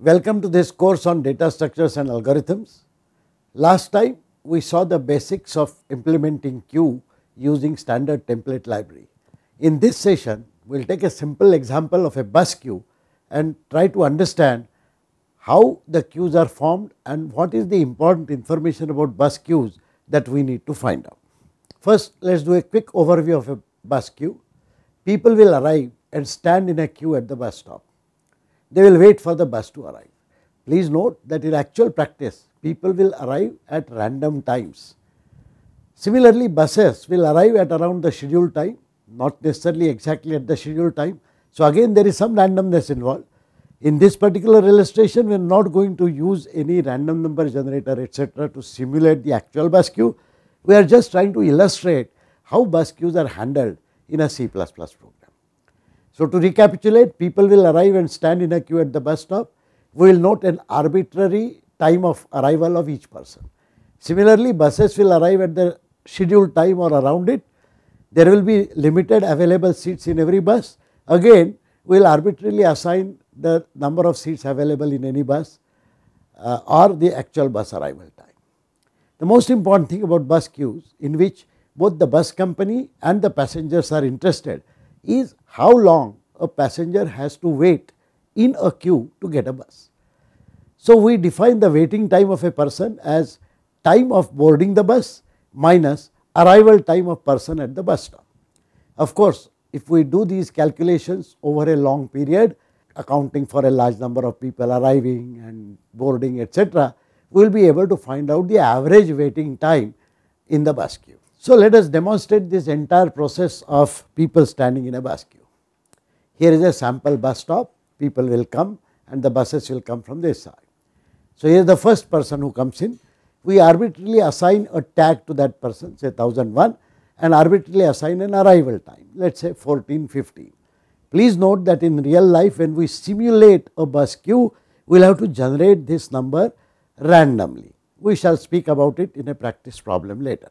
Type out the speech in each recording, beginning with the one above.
Welcome to this course on data structures and algorithms. Last time we saw the basics of implementing queue using standard template library. In this session we will take a simple example of a bus queue and try to understand how the queues are formed and what is the important information about bus queues that we need to find out. First let us do a quick overview of a bus queue. People will arrive and stand in a queue at the bus stop they will wait for the bus to arrive. Please note that in actual practice, people will arrive at random times. Similarly, buses will arrive at around the scheduled time, not necessarily exactly at the scheduled time. So, again there is some randomness involved. In this particular illustration, we are not going to use any random number generator etc. to simulate the actual bus queue. We are just trying to illustrate how bus queues are handled in a C++ program. So, to recapitulate people will arrive and stand in a queue at the bus stop, we will note an arbitrary time of arrival of each person. Similarly, buses will arrive at the scheduled time or around it, there will be limited available seats in every bus. Again, we will arbitrarily assign the number of seats available in any bus uh, or the actual bus arrival time. The most important thing about bus queues in which both the bus company and the passengers are interested is how long a passenger has to wait in a queue to get a bus. So, we define the waiting time of a person as time of boarding the bus minus arrival time of person at the bus stop. Of course, if we do these calculations over a long period, accounting for a large number of people arriving and boarding etc., we will be able to find out the average waiting time in the bus queue. So, let us demonstrate this entire process of people standing in a bus queue. Here is a sample bus stop, people will come and the buses will come from this side. So, here is the first person who comes in, we arbitrarily assign a tag to that person say 1001 and arbitrarily assign an arrival time let us say 1415. Please note that in real life when we simulate a bus queue we will have to generate this number randomly. We shall speak about it in a practice problem later.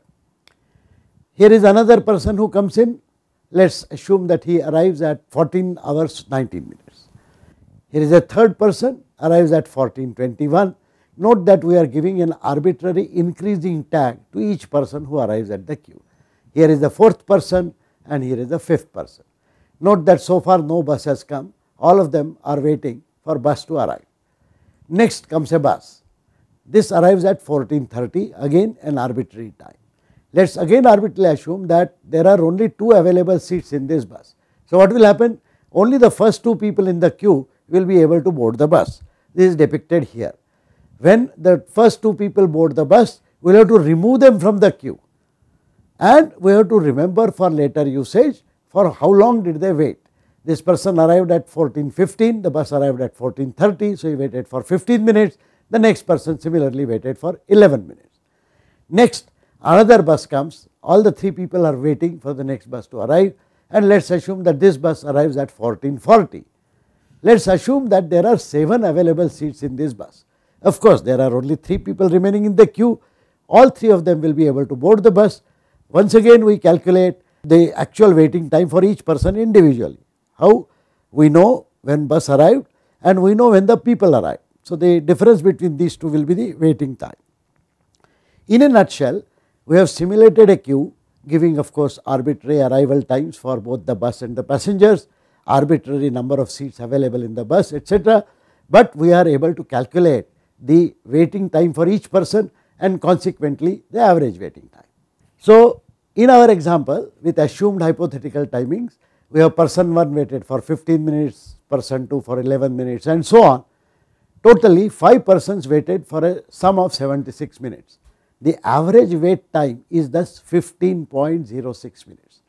Here is another person who comes in let us assume that he arrives at 14 hours 19 minutes. Here is a third person arrives at 1421. Note that we are giving an arbitrary increasing tag to each person who arrives at the queue. Here is the fourth person and here is the fifth person. Note that so far no bus has come, all of them are waiting for bus to arrive. Next comes a bus. This arrives at 14.30 again an arbitrary time. Let us again arbitrarily assume that there are only two available seats in this bus. So, what will happen? Only the first two people in the queue will be able to board the bus. This is depicted here. When the first two people board the bus, we will have to remove them from the queue and we have to remember for later usage for how long did they wait. This person arrived at 14.15, the bus arrived at 14.30, so he waited for 15 minutes, the next person similarly waited for 11 minutes. Next, another bus comes all the three people are waiting for the next bus to arrive and let us assume that this bus arrives at 1440. Let us assume that there are 7 available seats in this bus. Of course, there are only 3 people remaining in the queue, all 3 of them will be able to board the bus. Once again we calculate the actual waiting time for each person individually. How? We know when bus arrived and we know when the people arrived. So, the difference between these two will be the waiting time. In a nutshell, we have simulated a queue giving of course arbitrary arrival times for both the bus and the passengers, arbitrary number of seats available in the bus etc. But we are able to calculate the waiting time for each person and consequently the average waiting time. So, in our example with assumed hypothetical timings we have person 1 waited for 15 minutes, person 2 for 11 minutes and so on. Totally 5 persons waited for a sum of 76 minutes. The average wait time is thus 15.06 minutes.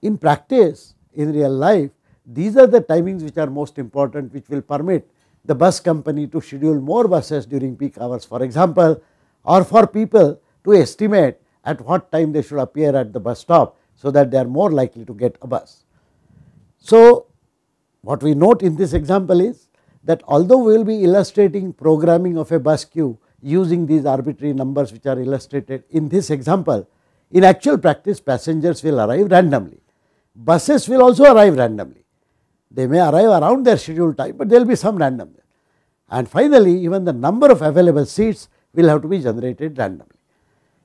In practice, in real life, these are the timings which are most important which will permit the bus company to schedule more buses during peak hours for example or for people to estimate at what time they should appear at the bus stop so that they are more likely to get a bus. So, what we note in this example is that although we will be illustrating programming of a bus queue using these arbitrary numbers which are illustrated in this example. In actual practice, passengers will arrive randomly. Buses will also arrive randomly. They may arrive around their scheduled time, but there will be some randomness. And finally, even the number of available seats will have to be generated randomly.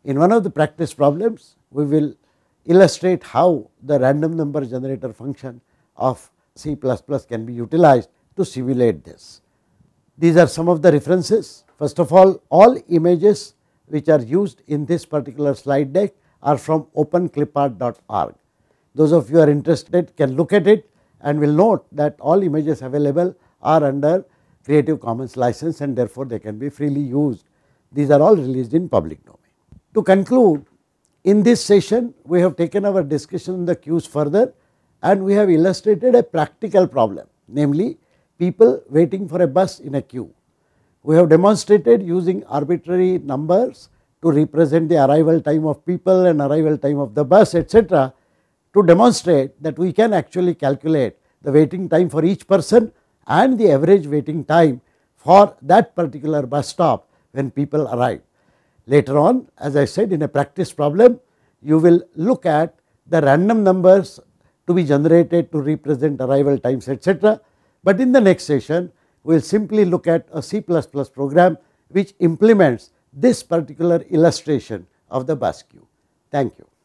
In one of the practice problems, we will illustrate how the random number generator function of C can be utilized to simulate this. These are some of the references. First of all, all images which are used in this particular slide deck are from openclipart.org. Those of you are interested can look at it and will note that all images available are under Creative Commons license and therefore, they can be freely used. These are all released in public domain. To conclude, in this session we have taken our discussion on the cues further and we have illustrated a practical problem namely people waiting for a bus in a queue. We have demonstrated using arbitrary numbers to represent the arrival time of people and arrival time of the bus etc. to demonstrate that we can actually calculate the waiting time for each person and the average waiting time for that particular bus stop when people arrive. Later on as I said in a practice problem you will look at the random numbers to be generated to represent arrival times etc. But in the next session we will simply look at a C++ program which implements this particular illustration of the bus queue. Thank you.